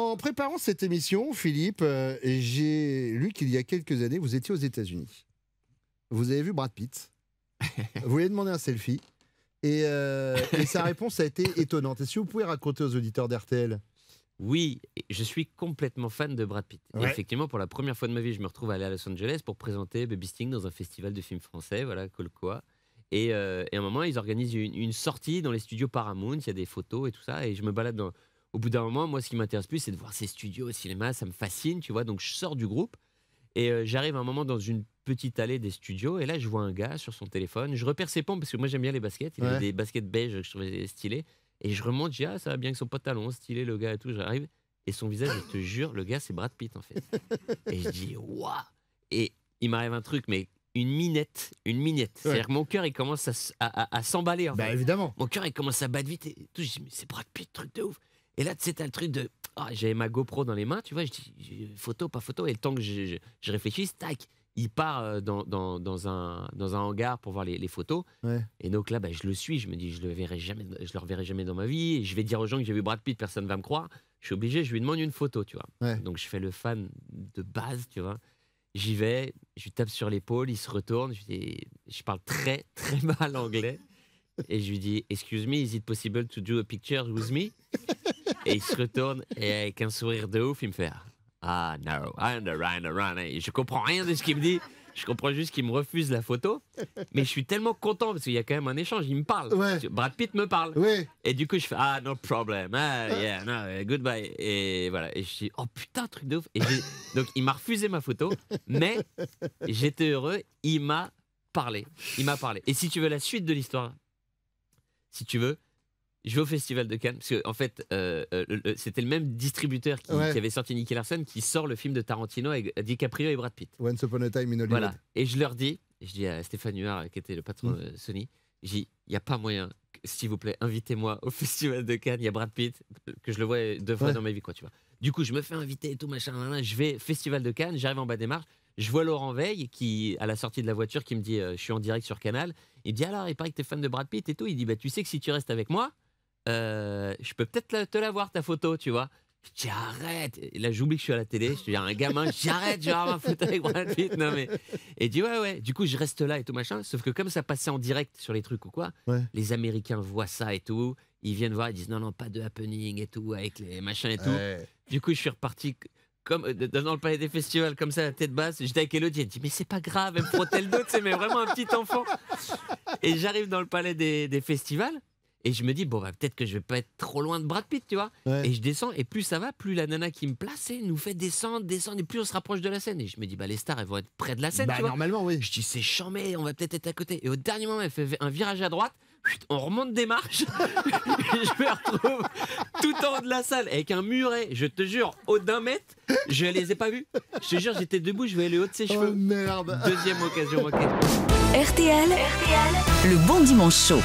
En préparant cette émission, Philippe, euh, j'ai lu qu'il y a quelques années, vous étiez aux États-Unis. Vous avez vu Brad Pitt. vous lui avez demandé un selfie. Et, euh, sa réponse a été étonnante. Est-ce que vous pouvez raconter aux auditeurs d'RTL oui, je suis complètement fan de Brad Pitt. effectivement, pour la première fois de ma vie, je me retrouve à aller à Los Angeles pour présenter Baby Sting dans un festival de films français, voilà, Colcoa. Et, euh, et, à un moment, ils organisent une, sortie dans les studios Paramount, il y a des photos et tout ça, et je me balade dans, au bout d'un moment, moi, ce qui m'intéresse plus, c'est de voir ces studios, au cinéma, ça me fascine, tu vois. Donc, je sors du groupe et euh, j'arrive à un moment dans une petite allée des studios. Et là, je vois un gars sur son téléphone. Je repère ses pompes parce que moi, j'aime bien les baskets. Il a des baskets beige, que je trouvais stylées. Et je remonte, je dis, ah, ça va bien que son pantalon, stylé, le gars et tout. J'arrive. Et son visage, je te jure, le gars, c'est Brad Pitt, en fait. et je dis, waouh Et il m'arrive un truc, mais une minette, une minette. C'est-à-dire que mon cœur, il commence à, s'emballer. En bah, fait. évidemment. Mon cœur, il commence à battre vite. Et tout. Je dis, mais c'est Brad Pitt, truc de ouf. Et là, tu sais, t'as le truc de. Ah, j'avais ma GoPro dans les mains, tu vois, je dis photo, pas photo. Et le temps que je, réfléchis, tac, il part euh, dans, un, dans un hangar pour voir les, photos. Et donc là, bah, je le suis. Je me dis, je le verrai jamais, je le reverrai jamais dans ma vie. Et je vais dire aux gens que j'ai vu Brad Pitt, personne va me croire. Je suis obligé, je lui demande une photo, tu vois. Donc je fais le fan de base, tu vois. J'y vais, je lui tape sur l'épaule, il se retourne. Je, je parle très, très mal anglais. Et je lui dis, Excuse me, is it possible to do a picture with me et il se retourne et euh, avec un sourire de ouf, il me fait Ah, no, I understand, I Je comprends rien de ce qu'il me dit. Je comprends juste qu'il me refuse la photo, mais je suis tellement content parce qu'il y a quand même un échange. Il me parle. Brad Pitt me parle. Et du coup, je fais Ah, no problem. Ah, ah. yeah, no, uh, goodbye. Et voilà. Et je dis Oh putain, truc de ouf. Et Donc, il m'a refusé ma photo, mais j'étais heureux. Il m'a parlé. Il m'a parlé. Et si tu veux la suite de l'histoire, si tu veux, je vais au Festival de Cannes, parce qu'en en fait, euh, euh, c'était le même distributeur qui, avait sorti Nicky Larson qui sort le film de Tarantino avec euh, DiCaprio et Brad Pitt. Once Upon a Time in Et je leur dis, je dis à Stéphane Huard, qui était le patron mm. de Sony, j'ai il n'y a pas moyen, s'il vous plaît, invitez-moi au Festival de Cannes, il y a Brad Pitt, que je le vois de fois dans ma vie, quoi, tu vois. Du coup, je me fais inviter et tout, machin, je vais au Festival de Cannes, j'arrive en bas des marches, je vois Laurent Veil qui, à la sortie de la voiture, qui me dit, je suis en direct sur Canal, il me dit, alors, il paraît que tu es fan de Brad Pitt et tout, il dit, bah, tu sais que si tu restes avec moi, euh, je peux peut-être te la voir ta photo, tu vois. J'arrête. là, j'oublie que je suis à la télé. Je dis un gamin, j'arrête, je vais avoir ma photo avec Brad Non, mais... Et ouais, ouais. Du coup, je reste là et tout machin. Sauf que comme ça passait en direct sur les trucs ou quoi, les Américains voient ça et tout. Ils viennent voir, ils disent non, non, pas de happening et tout, avec les machins et tout. Du coup, je suis reparti comme euh, dans le palais des festivals, comme ça, la tête basse. J'étais avec Elodie, elle dit Mais c'est pas grave, elle me frottait le dos, tu mais vraiment un petit enfant. Et j'arrive dans le palais des, des festivals. Et je me dis, bon, bah, peut-être que je vais pas être trop loin de Brad Pitt, tu vois. Et je descends, et plus ça va, plus la nana qui me place nous fait descendre, descendre, et plus on se rapproche de la scène. Et je me dis, bah, les stars, elles vont être près de la scène, bah, tu vois. Normalement, oui. Je dis, c'est chambé, on va peut-être être à côté. Et au dernier moment, elle fait un virage à droite, on remonte des marches, et je me retrouve tout en haut de la salle, avec un muret, je te jure, haut d'un mètre, je les ai pas vus. Je te jure, j'étais debout, je voyais le haut de ses oh, cheveux. merde Deuxième occasion, ok. RTL, RTL, le bon dimanche chaud.